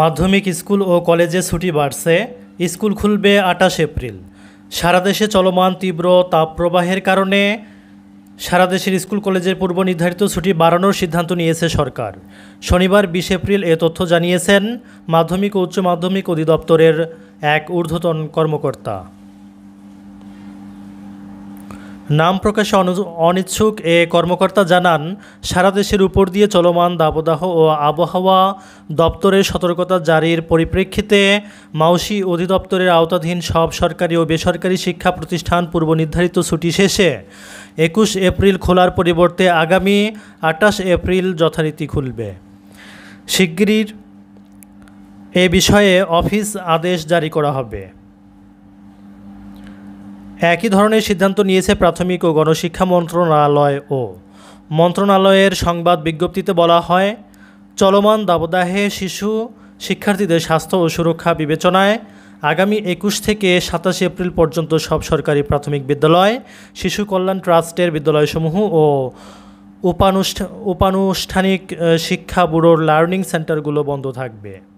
মাধ্যমিক স্কুল ও কলেজে ছুটি বাড়ছে স্কুল খুলবে আটাশ এপ্রিল সারা দেশে চলমান তীব্র তাপপ্রবাহের কারণে সারা দেশের স্কুল কলেজের পূর্ব নির্ধারিত ছুটি বাড়ানোর সিদ্ধান্ত নিয়েছে সরকার শনিবার বিশ এপ্রিল এ তথ্য জানিয়েছেন মাধ্যমিক ও উচ্চ মাধ্যমিক অধিদপ্তরের এক ঊর্ধ্বতন কর্মকর্তা নাম প্রকাশে অনিচ্ছুক এ কর্মকর্তা জানান সারা দেশের উপর দিয়ে চলমান দাবদাহ ও আবহাওয়া দপ্তরের সতর্কতা জারির পরিপ্রেক্ষিতে মাউসি অধিদপ্তরের আওতাধীন সব সরকারি ও বেসরকারি শিক্ষা প্রতিষ্ঠান পূর্ব নির্ধারিত ছুটি শেষে একুশ এপ্রিল খোলার পরিবর্তে আগামী আটাশ এপ্রিল যথারীতি খুলবে শিগগির এ বিষয়ে অফিস আদেশ জারি করা হবে একই ধরনের সিদ্ধান্ত নিয়েছে প্রাথমিক ও গণশিক্ষা মন্ত্রণালয় ও মন্ত্রণালয়ের সংবাদ বিজ্ঞপ্তিতে বলা হয় চলমান দাবদাহে শিশু শিক্ষার্থীদের স্বাস্থ্য ও সুরক্ষা বিবেচনায় আগামী একুশ থেকে সাতাশে এপ্রিল পর্যন্ত সব সরকারি প্রাথমিক বিদ্যালয় শিশু কল্যাণ ট্রাস্টের বিদ্যালয়সমূহ ও উপানুষ্ঠা উপানুষ্ঠানিক শিক্ষা ব্যুরোর লার্নিং সেন্টারগুলো বন্ধ থাকবে